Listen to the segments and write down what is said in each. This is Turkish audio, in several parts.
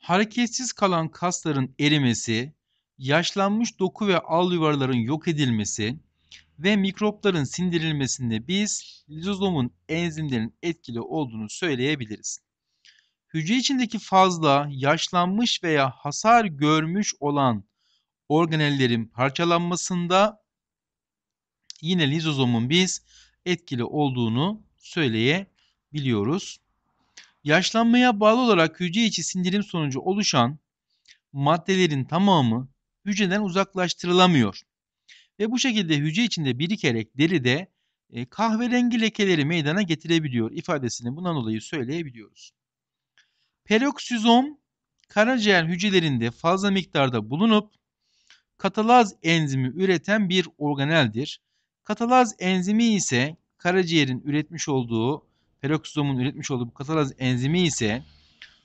hareketsiz kalan kasların erimesi, yaşlanmış doku ve al yuvarların yok edilmesi ve mikropların sindirilmesinde biz lizozomun enzimlerin etkili olduğunu söyleyebiliriz. Hücre içindeki fazla yaşlanmış veya hasar görmüş olan organellerin parçalanmasında yine lizozomun biz etkili olduğunu söyleyebiliyoruz. Yaşlanmaya bağlı olarak hücre içi sindirim sonucu oluşan maddelerin tamamı hücreden uzaklaştırılamıyor. Ve bu şekilde hücre içinde birikerek deride e, kahverengi lekeleri meydana getirebiliyor ifadesini bundan dolayı söyleyebiliyoruz. Peroksizom karaciğer hücrelerinde fazla miktarda bulunup katalaz enzimi üreten bir organeldir. Katalaz enzimi ise karaciğerin üretmiş olduğu Peroksizomun üretmiş olduğu bu katalaz enzimi ise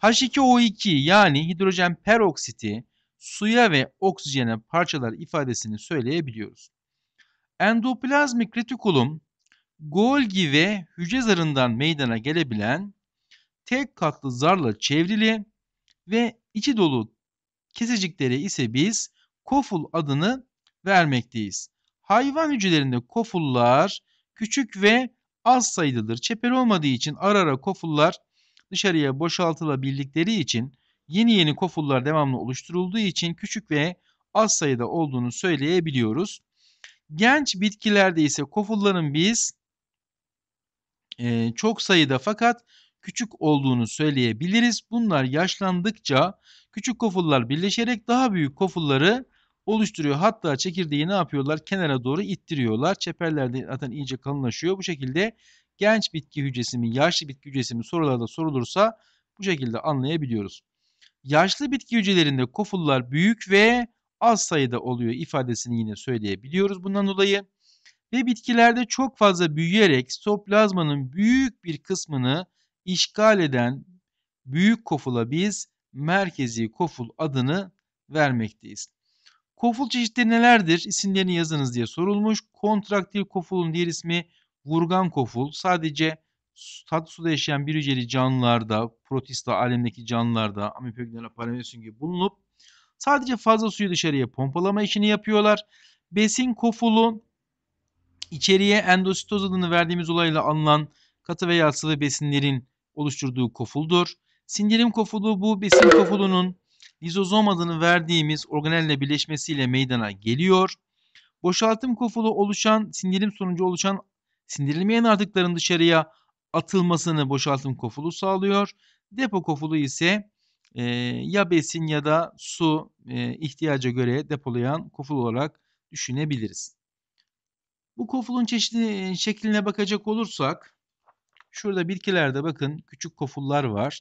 H2O2 yani hidrojen peroksiti suya ve oksijene parçalar ifadesini söyleyebiliyoruz. Endoplazmik retikulum Golgi ve hücre zarından meydana gelebilen tek katlı zarla çevrili ve içi dolu kesiciklere ise biz koful adını vermekteyiz. Hayvan hücrelerinde kofullar küçük ve az sayılıdır. Çeper olmadığı için ara ara kofullar dışarıya boşaltılabildikleri için yeni yeni kofullar devamlı oluşturulduğu için küçük ve az sayıda olduğunu söyleyebiliyoruz. Genç bitkilerde ise kofulların biz e, çok sayıda fakat küçük olduğunu söyleyebiliriz. Bunlar yaşlandıkça küçük kofullar birleşerek daha büyük kofulları oluşturuyor. Hatta çekirdeği ne yapıyorlar? Kenara doğru ittiriyorlar. Çeperler de zaten iyice kalınlaşıyor. Bu şekilde genç bitki hücresi mi, yaşlı bitki hücresi mi sorularda sorulursa bu şekilde anlayabiliyoruz. Yaşlı bitki hücrelerinde kofullar büyük ve az sayıda oluyor ifadesini yine söyleyebiliyoruz bundan dolayı. Ve bitkilerde çok fazla büyüyerek stoplazmanın büyük bir kısmını işgal eden büyük kofula biz merkezi koful adını vermekteyiz. Koful çeşitleri nelerdir? İsimlerini yazınız diye sorulmuş. Kontraktil kofulun diğer ismi vurgan koful. Sadece tatlı suda yaşayan bir hücreli canlılarda, protista alemdeki canlılarda, amipögnera paramesün gibi bulunup sadece fazla suyu dışarıya pompalama işini yapıyorlar. Besin kofulu içeriye endositoz adını verdiğimiz olayla alınan katı veya sıvı besinlerin oluşturduğu kofuldur. Sindirim kofulu bu besin kofulunun lizozom adını verdiğimiz organelle birleşmesiyle meydana geliyor. Boşaltım kofulu oluşan sindirim sonucu oluşan sindirilmeyen artıkların dışarıya atılmasını boşaltım kofulu sağlıyor. Depo kofulu ise e, ya besin ya da su e, ihtiyaca göre depolayan koful olarak düşünebiliriz. Bu kofulun çeşitli e, şekline bakacak olursak şurada bitkilerde bakın küçük kofullar var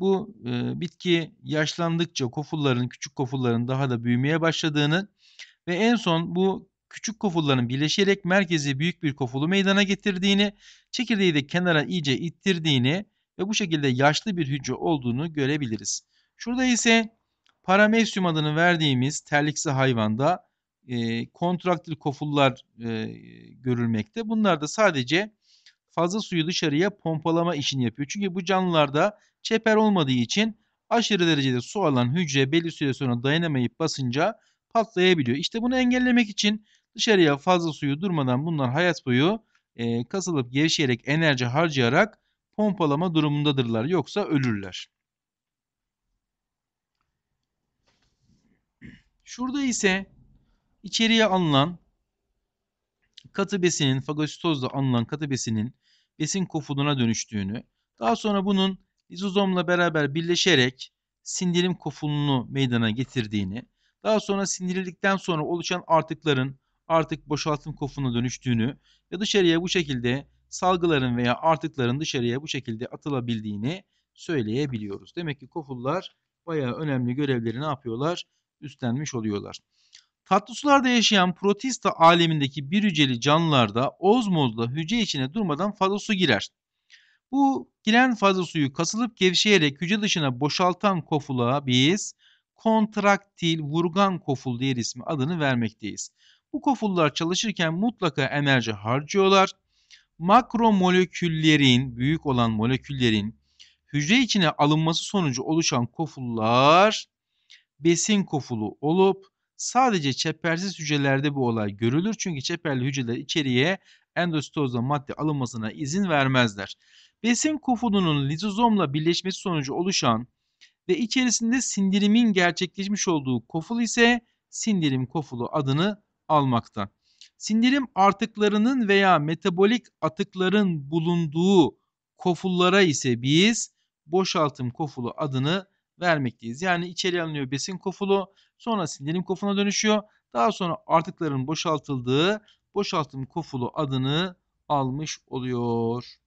bu e, bitki yaşlandıkça kofulların, küçük kofulların daha da büyümeye başladığını ve en son bu küçük kofulların birleşerek merkezi büyük bir kofulu meydana getirdiğini, çekirdeği de kenara iyice ittirdiğini ve bu şekilde yaşlı bir hücre olduğunu görebiliriz. Şurada ise paramesyum adını verdiğimiz terliksi hayvanda e, kontraktil kofullar e, görülmekte. Bunlar da sadece fazla suyu dışarıya pompalama işini yapıyor. Çünkü bu canlılarda Çeper olmadığı için aşırı derecede su alan hücre belli süre sonra dayanamayıp basınca patlayabiliyor. İşte bunu engellemek için dışarıya fazla suyu durmadan bunlar hayat boyu e, kasılıp gevşeyerek enerji harcayarak pompalama durumundadırlar. Yoksa ölürler. Şurada ise içeriye alınan katı besinin fagositozla alınan katı besinin besin kofuduna dönüştüğünü daha sonra bunun lizozomla beraber birleşerek sindirim kofulunu meydana getirdiğini, daha sonra sindirildikten sonra oluşan artıkların artık boşaltım kofuna dönüştüğünü ve dışarıya bu şekilde salgıların veya artıkların dışarıya bu şekilde atılabildiğini söyleyebiliyoruz. Demek ki kofullar bayağı önemli görevleri ne yapıyorlar? Üstlenmiş oluyorlar. Tatlı sularda yaşayan protista alemindeki bir hücreli canlılarda ozmozla hücre içine durmadan fazla su girer. Bu giren fazla suyu kasılıp gevşeyerek hücre dışına boşaltan kofula biz kontraktil vurgan koful diye ismi adını vermekteyiz. Bu kofullar çalışırken mutlaka enerji harcıyorlar. Makromoleküllerin, büyük olan moleküllerin hücre içine alınması sonucu oluşan kofullar besin kofulu olup sadece çepersiz hücrelerde bu olay görülür. Çünkü çeperli hücreler içeriye endostozda madde alınmasına izin vermezler. Besin kofununun lizozomla birleşmesi sonucu oluşan ve içerisinde sindirimin gerçekleşmiş olduğu koful ise sindirim kofulu adını almakta. Sindirim artıklarının veya metabolik atıkların bulunduğu kofullara ise biz boşaltım kofulu adını vermekteyiz. Yani içeri alınıyor besin kofulu, sonra sindirim kofuna dönüşüyor. Daha sonra artıkların boşaltıldığı boşaltım kofulu adını almış oluyor.